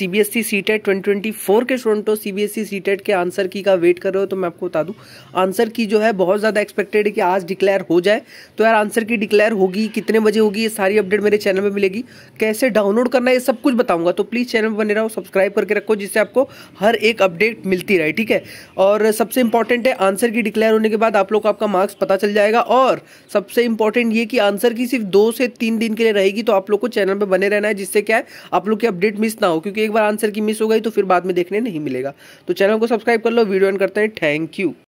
CBSE C TET twenty के स्टूडेंटों CBSE C TET के आंसर की का वेट कर रहे हो तो मैं आपको बता दूं आंसर की जो है बहुत ज़्यादा एक्सपेक्टेड है कि आज डिक्लेयर हो जाए तो यार आंसर की डिक्लेयर होगी कितने बजे होगी ये सारी अपडेट मेरे चैनल में मिलेगी कैसे डाउनलोड करना है सब कुछ बताऊंगा तो प्लीज़ चैनल बने रहो सब्सक्राइब करके रखो जिससे आपको हर एक अपडेट मिलती रहे ठीक है और सबसे इंपॉर्टेंट है आंसर की डिक्लेयर होने के बाद आप लोग को आपका मार्क्स पता चल जाएगा और सबसे इंपॉर्टेंट ये कि आंसर की सिर्फ दो से तीन दिन के लिए रहेगी तो आप लोग को चैनल पर बने रहना है जिससे क्या है आप लोग की अपडेट मिस ना हो क्योंकि एक बार आंसर की मिस हो गई तो फिर बाद में देखने नहीं मिलेगा तो चैनल को सब्सक्राइब कर लो वीडियो एंड करते हैं थैंक यू